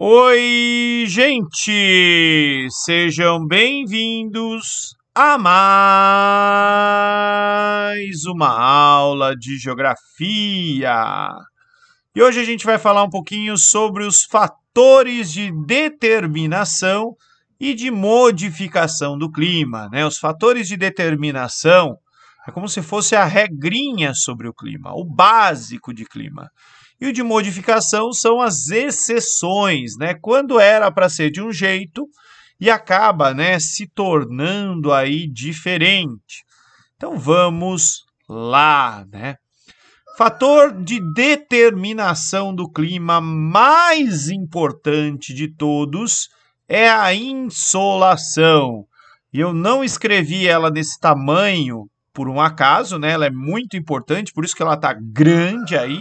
Oi, gente! Sejam bem-vindos a mais uma aula de geografia. E hoje a gente vai falar um pouquinho sobre os fatores de determinação e de modificação do clima, né? Os fatores de determinação é como se fosse a regrinha sobre o clima, o básico de clima. E o de modificação são as exceções, né? Quando era para ser de um jeito e acaba, né, se tornando aí diferente. Então vamos lá, né? Fator de determinação do clima mais importante de todos é a insolação. E eu não escrevi ela desse tamanho por um acaso, né? Ela é muito importante, por isso que ela está grande aí.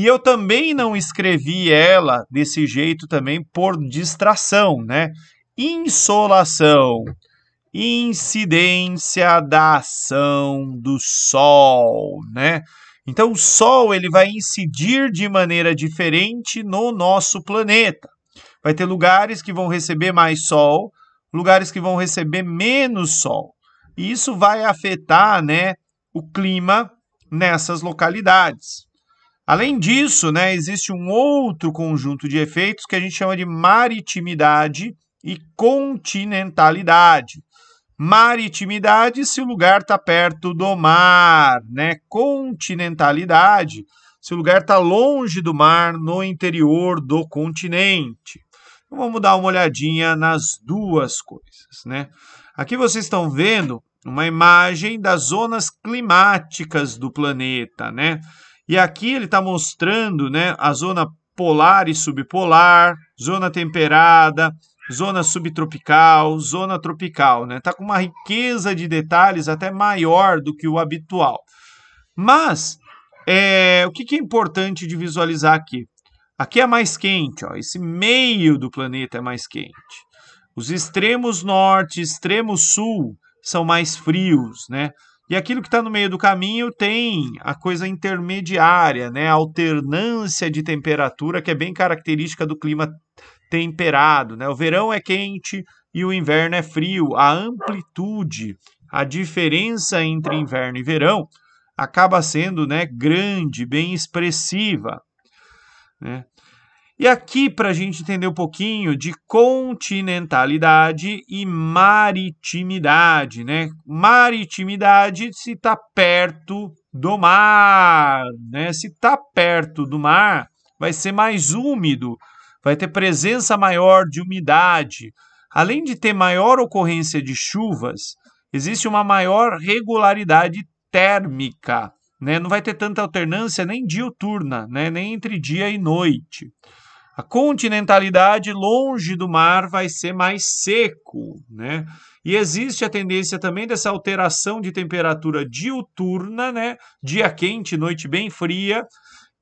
E eu também não escrevi ela desse jeito também por distração, né? Insolação, incidência da ação do Sol, né? Então o Sol ele vai incidir de maneira diferente no nosso planeta. Vai ter lugares que vão receber mais Sol, lugares que vão receber menos Sol. E isso vai afetar, né, o clima nessas localidades. Além disso, né, existe um outro conjunto de efeitos que a gente chama de maritimidade e continentalidade. Maritimidade se o lugar está perto do mar, né? Continentalidade se o lugar está longe do mar, no interior do continente. Então, vamos dar uma olhadinha nas duas coisas, né? Aqui vocês estão vendo uma imagem das zonas climáticas do planeta, né? E aqui ele está mostrando né, a zona polar e subpolar, zona temperada, zona subtropical, zona tropical. Está né? Tá com uma riqueza de detalhes até maior do que o habitual. Mas é, o que, que é importante de visualizar aqui? Aqui é mais quente, ó, esse meio do planeta é mais quente. Os extremos norte e extremo sul são mais frios, né? E aquilo que está no meio do caminho tem a coisa intermediária, né? A alternância de temperatura que é bem característica do clima temperado, né? O verão é quente e o inverno é frio. A amplitude, a diferença entre inverno e verão acaba sendo, né, grande, bem expressiva, né? E aqui, para a gente entender um pouquinho de continentalidade e maritimidade, né? Maritimidade se está perto do mar, né? Se está perto do mar, vai ser mais úmido, vai ter presença maior de umidade. Além de ter maior ocorrência de chuvas, existe uma maior regularidade térmica, né? Não vai ter tanta alternância nem diuturna, né? Nem entre dia e noite. A continentalidade longe do mar vai ser mais seco, né? E existe a tendência também dessa alteração de temperatura diuturna, né? Dia quente, noite bem fria.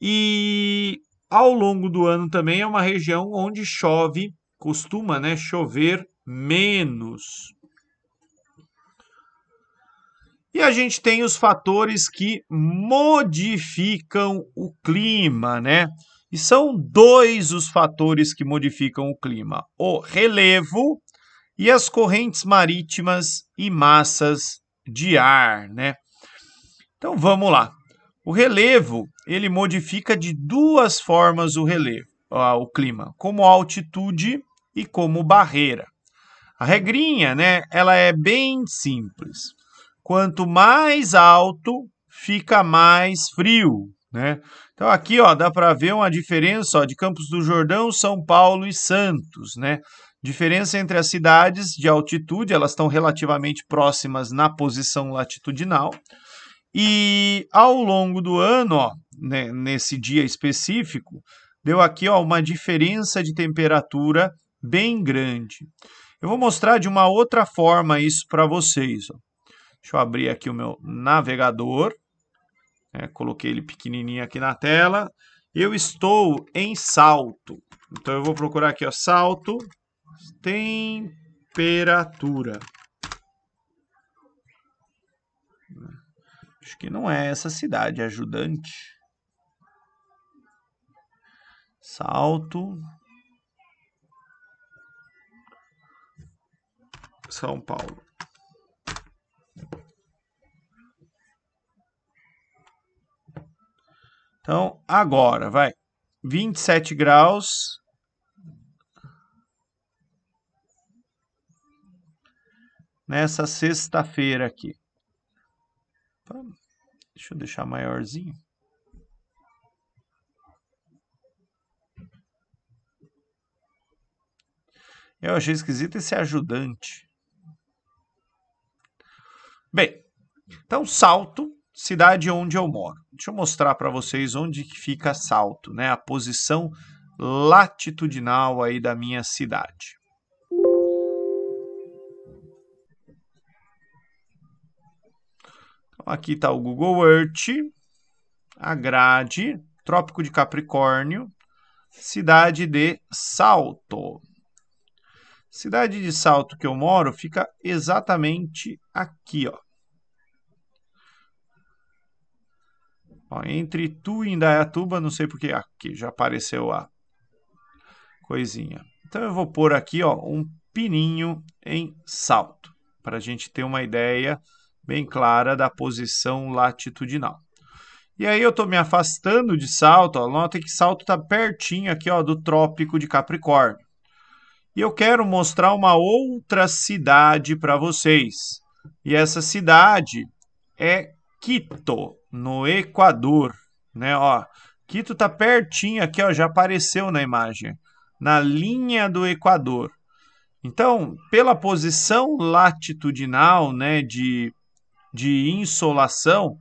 E ao longo do ano também é uma região onde chove, costuma, né, chover menos. E a gente tem os fatores que modificam o clima, né? E são dois os fatores que modificam o clima: o relevo e as correntes marítimas e massas de ar, né? Então vamos lá. O relevo, ele modifica de duas formas o relevo, o clima, como altitude e como barreira. A regrinha, né, ela é bem simples. Quanto mais alto, fica mais frio. Né? Então aqui ó, dá para ver uma diferença ó, de Campos do Jordão, São Paulo e Santos. Né? Diferença entre as cidades de altitude, elas estão relativamente próximas na posição latitudinal. E ao longo do ano, ó, né, nesse dia específico, deu aqui ó, uma diferença de temperatura bem grande. Eu vou mostrar de uma outra forma isso para vocês. Ó. Deixa eu abrir aqui o meu navegador. É, coloquei ele pequenininho aqui na tela. Eu estou em Salto. Então eu vou procurar aqui, ó, Salto, temperatura. Acho que não é essa cidade, é ajudante. Salto. São Paulo. Então, agora, vai. 27 graus. Nessa sexta-feira aqui. Então, deixa eu deixar maiorzinho. Eu achei esquisito esse ajudante. Bem, então salto cidade onde eu moro. Deixa eu mostrar para vocês onde que fica Salto, né? A posição latitudinal aí da minha cidade. Então, aqui está o Google Earth, a grade, Trópico de Capricórnio, cidade de Salto. Cidade de Salto que eu moro fica exatamente aqui, ó. Bom, entre Tu e Indaiatuba, não sei porque aqui já apareceu a coisinha. Então eu vou pôr aqui ó, um pininho em salto, para a gente ter uma ideia bem clara da posição latitudinal. E aí eu estou me afastando de Salto, ó, nota que Salto está pertinho aqui ó, do Trópico de Capricórnio. E eu quero mostrar uma outra cidade para vocês. E essa cidade é Quito no Equador, né? Ó, Quito tá pertinho aqui, ó, já apareceu na imagem, na linha do Equador. Então, pela posição latitudinal, né, de, de insolação,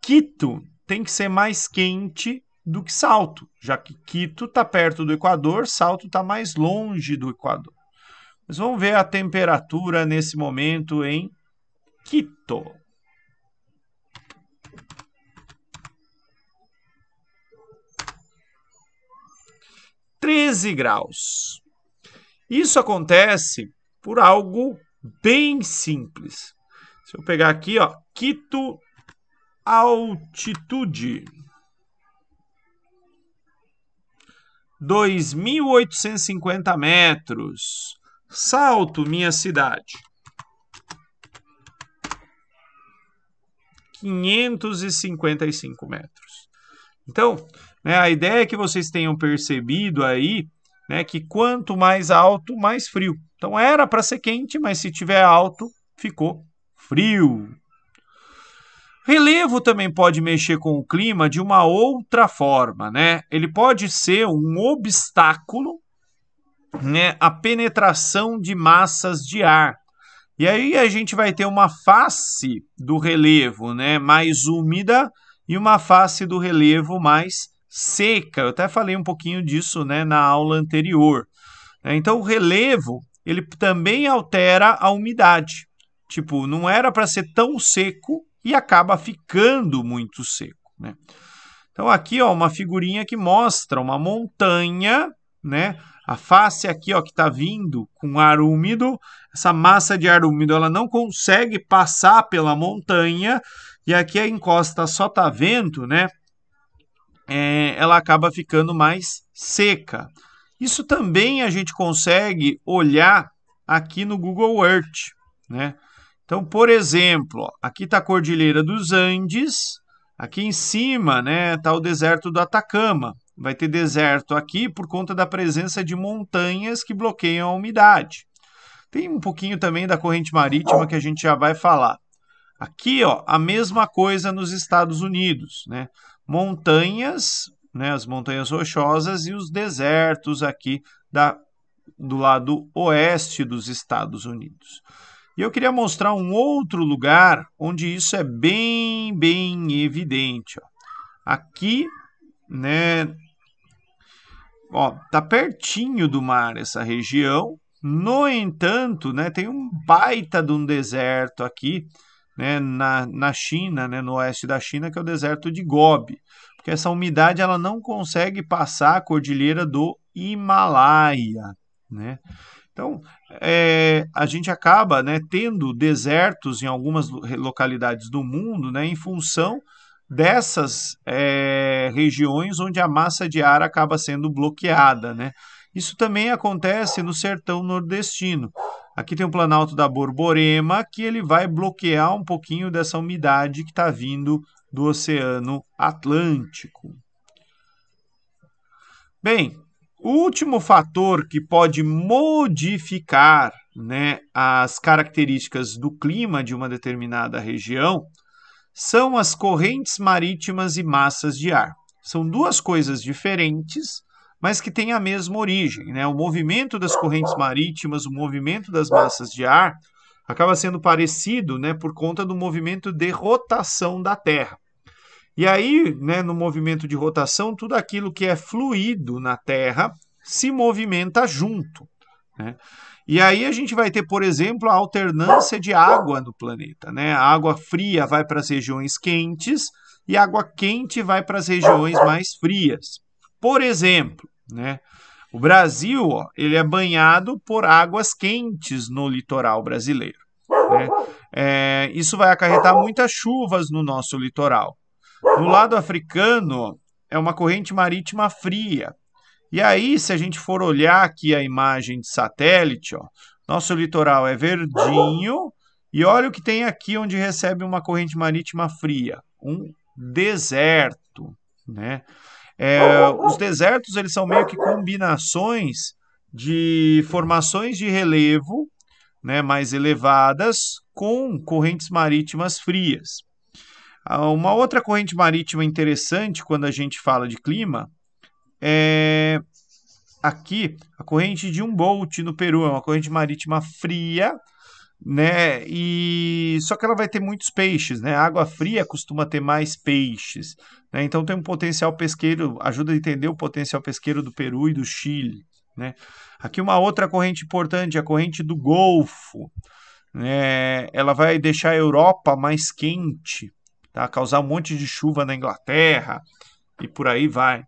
Quito tem que ser mais quente do que Salto, já que Quito tá perto do Equador, Salto tá mais longe do Equador. Mas vamos ver a temperatura nesse momento em Quito. 13 graus. Isso acontece por algo bem simples. Se eu pegar aqui, ó, Quito altitude 2850 metros. Salto, minha cidade. 555 metros. Então, né? A ideia é que vocês tenham percebido aí né, que quanto mais alto, mais frio. Então era para ser quente, mas se tiver alto, ficou frio. Relevo também pode mexer com o clima de uma outra forma, né? Ele pode ser um obstáculo né, à penetração de massas de ar. E aí a gente vai ter uma face do relevo né, mais úmida e uma face do relevo mais seca. Eu até falei um pouquinho disso né, na aula anterior. É, então, o relevo ele também altera a umidade. Tipo, não era para ser tão seco e acaba ficando muito seco. Né? Então, aqui ó, uma figurinha que mostra uma montanha, né? A face aqui ó, que está vindo com ar úmido, essa massa de ar úmido ela não consegue passar pela montanha, e aqui a encosta só está vento, né? é, ela acaba ficando mais seca. Isso também a gente consegue olhar aqui no Google Earth, né? Então, por exemplo, aqui está a Cordilheira dos Andes, aqui em cima está né, tá o deserto do Atacama. Vai ter deserto aqui por conta da presença de montanhas que bloqueiam a umidade. Tem um pouquinho também da corrente marítima que a gente já vai falar. Aqui, ó, a mesma coisa nos Estados Unidos, né? montanhas, né, as montanhas rochosas e os desertos aqui da, do lado oeste dos Estados Unidos. E eu queria mostrar um outro lugar onde isso é bem, bem evidente. Ó. Aqui, né, ó, tá pertinho do mar essa região. No entanto, né, tem um baita de um deserto aqui né, na, na China, né, no oeste da China, que é o deserto de Gobi, porque essa umidade ela não consegue passar a cordilheira do Himalaia. Né? Então, é, a gente acaba né, tendo desertos em algumas localidades do mundo né, em função dessas é, regiões onde a massa de ar acaba sendo bloqueada. Né? Isso também acontece no sertão nordestino. Aqui tem o planalto da Borborema, que ele vai bloquear um pouquinho dessa umidade que está vindo do Oceano Atlântico. Bem, o último fator que pode modificar né, as características do clima de uma determinada região são as correntes marítimas e massas de ar. São duas coisas diferentes mas que tem a mesma origem. Né? O movimento das correntes marítimas, o movimento das massas de ar, acaba sendo parecido né, por conta do movimento de rotação da Terra. E aí, né, no movimento de rotação, tudo aquilo que é fluido na Terra se movimenta junto. Né? E aí a gente vai ter, por exemplo, a alternância de água no planeta. Né? A água fria vai para as regiões quentes e a água quente vai para as regiões mais frias. Por exemplo, né? O Brasil, ó, ele é banhado por águas quentes no litoral brasileiro. Né? É, isso vai acarretar muitas chuvas no nosso litoral. No lado africano, é uma corrente marítima fria. E aí, se a gente for olhar aqui a imagem de satélite, ó, nosso litoral é verdinho. E olha o que tem aqui onde recebe uma corrente marítima fria: um deserto. Né? É, os desertos eles são meio que combinações de formações de relevo né, mais elevadas com correntes marítimas frias. Ah, uma outra corrente marítima interessante quando a gente fala de clima é aqui a corrente de Humboldt no Peru, é uma corrente marítima fria né? E só que ela vai ter muitos peixes, né? água fria costuma ter mais peixes, né? Então tem um potencial pesqueiro, ajuda a entender o potencial pesqueiro do Peru e do Chile, né? Aqui uma outra corrente importante, a corrente do Golfo, né? Ela vai deixar a Europa mais quente, tá? Causar um monte de chuva na Inglaterra e por aí vai.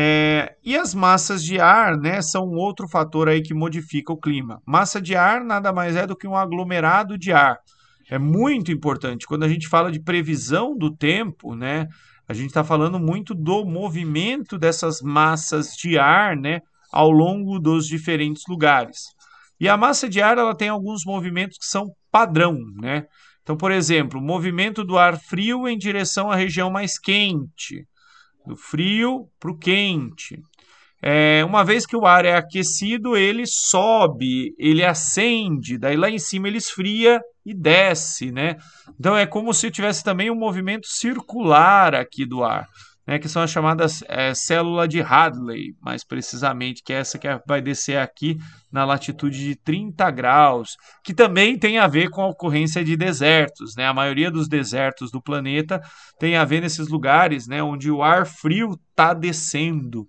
É, e as massas de ar né, são um outro fator aí que modifica o clima. Massa de ar nada mais é do que um aglomerado de ar. É muito importante. Quando a gente fala de previsão do tempo, né, a gente está falando muito do movimento dessas massas de ar né, ao longo dos diferentes lugares. E a massa de ar ela tem alguns movimentos que são padrão. Né? Então, por exemplo, o movimento do ar frio em direção à região mais quente do frio para o quente. É, uma vez que o ar é aquecido, ele sobe, ele acende, daí lá em cima ele esfria e desce, né? Então é como se tivesse também um movimento circular aqui do ar né, que são as chamadas é, célula de Hadley, mais precisamente, que é essa que é, vai descer aqui na latitude de 30 graus, que também tem a ver com a ocorrência de desertos. Né? A maioria dos desertos do planeta tem a ver nesses lugares né, onde o ar frio está descendo.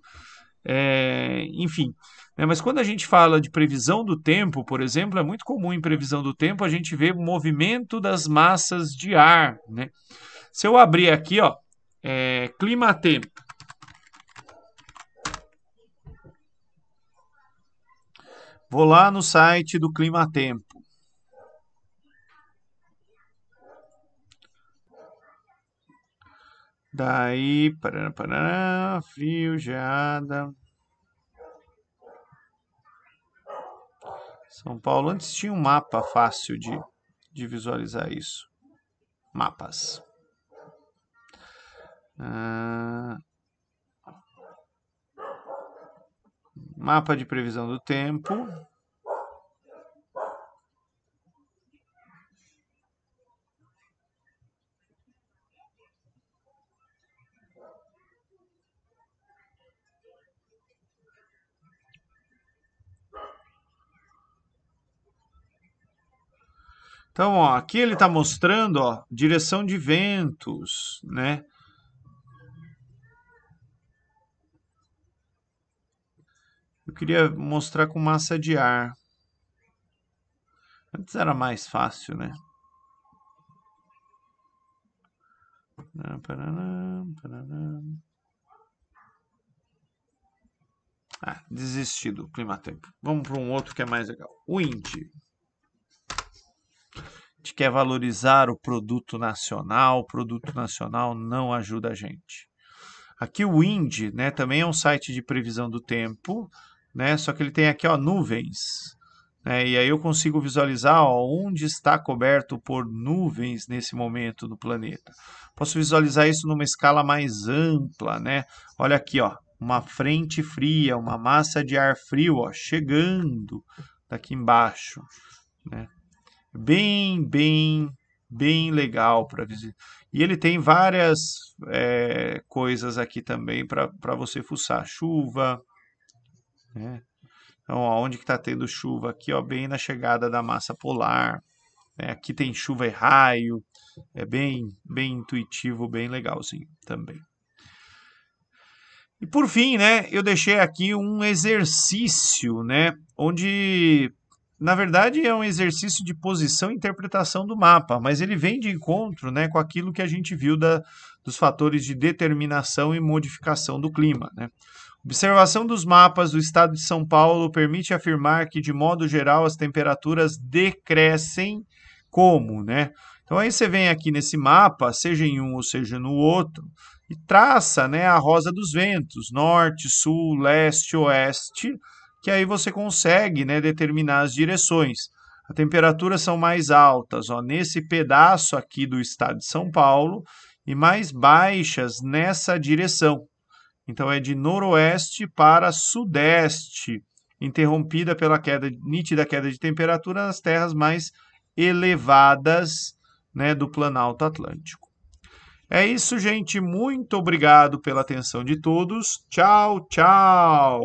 É, enfim, né, mas quando a gente fala de previsão do tempo, por exemplo, é muito comum em previsão do tempo a gente ver o movimento das massas de ar. Né? Se eu abrir aqui, ó, é, Tempo. Vou lá no site do Clima Tempo. Daí, parará, parará, frio, geada. São Paulo antes tinha um mapa fácil de, de visualizar isso. Mapas. Ah, mapa de previsão do tempo. Então, ó, aqui ele está mostrando ó, direção de ventos, né? Eu queria mostrar com massa de ar. Antes era mais fácil, né? Ah, desisti do clima tempo. Vamos para um outro que é mais legal. O INDI. A gente quer valorizar o produto nacional, o produto nacional não ajuda a gente. Aqui o Indy, né, também é um site de previsão do tempo, né? Só que ele tem aqui, ó, nuvens. Né? E aí eu consigo visualizar ó, onde está coberto por nuvens nesse momento no planeta. Posso visualizar isso numa escala mais ampla, né? Olha aqui, ó, uma frente fria, uma massa de ar frio, ó, chegando daqui embaixo, né? Bem, bem, bem legal para visitar. E ele tem várias é, coisas aqui também para você fuçar: chuva, né? Então, ó, onde que está tendo chuva? Aqui, ó, bem na chegada da massa polar. Né? Aqui tem chuva e raio. É bem, bem intuitivo, bem legalzinho também. E por fim, né, eu deixei aqui um exercício, né, onde na verdade é um exercício de posição e interpretação do mapa, mas ele vem de encontro, né, com aquilo que a gente viu da, dos fatores de determinação e modificação do clima, né. Observação dos mapas do estado de São Paulo permite afirmar que, de modo geral, as temperaturas decrescem como, né? Então aí você vem aqui nesse mapa, seja em um ou seja no outro, e traça né, a rosa dos ventos, norte, sul, leste, oeste, que aí você consegue né, determinar as direções. As temperaturas são mais altas ó, nesse pedaço aqui do estado de São Paulo e mais baixas nessa direção. Então é de noroeste para sudeste, interrompida pela queda, nítida queda de temperatura nas terras mais elevadas né, do Planalto Atlântico. É isso, gente. Muito obrigado pela atenção de todos. Tchau, tchau.